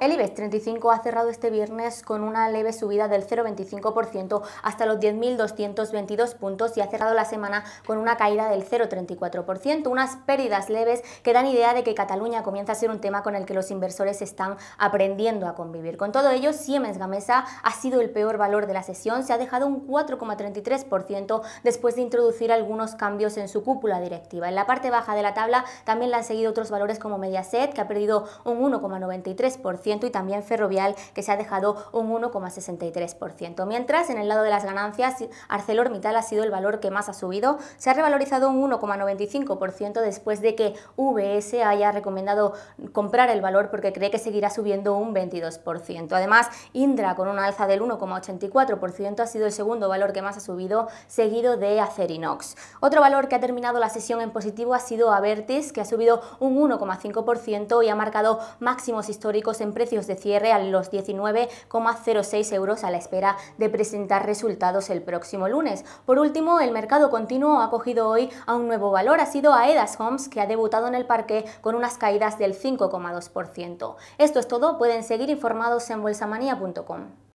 El IBEX 35 ha cerrado este viernes con una leve subida del 0,25% hasta los 10.222 puntos y ha cerrado la semana con una caída del 0,34%, unas pérdidas leves que dan idea de que Cataluña comienza a ser un tema con el que los inversores están aprendiendo a convivir. Con todo ello, Siemens Gamesa ha sido el peor valor de la sesión, se ha dejado un 4,33% después de introducir algunos cambios en su cúpula directiva. En la parte baja de la tabla también la han seguido otros valores como Mediaset, que ha perdido un 1,93%, y también Ferrovial que se ha dejado un 1,63%. Mientras en el lado de las ganancias ArcelorMittal ha sido el valor que más ha subido, se ha revalorizado un 1,95% después de que VS haya recomendado comprar el valor porque cree que seguirá subiendo un 22%. Además, Indra con una alza del 1,84% ha sido el segundo valor que más ha subido, seguido de Acerinox. Otro valor que ha terminado la sesión en positivo ha sido Avertis, que ha subido un 1,5% y ha marcado máximos históricos en precios de cierre a los 19,06 euros a la espera de presentar resultados el próximo lunes. Por último, el mercado continuo ha cogido hoy a un nuevo valor, ha sido a Edas Homes, que ha debutado en el parque con unas caídas del 5,2%. Esto es todo, pueden seguir informados en bolsamanía.com.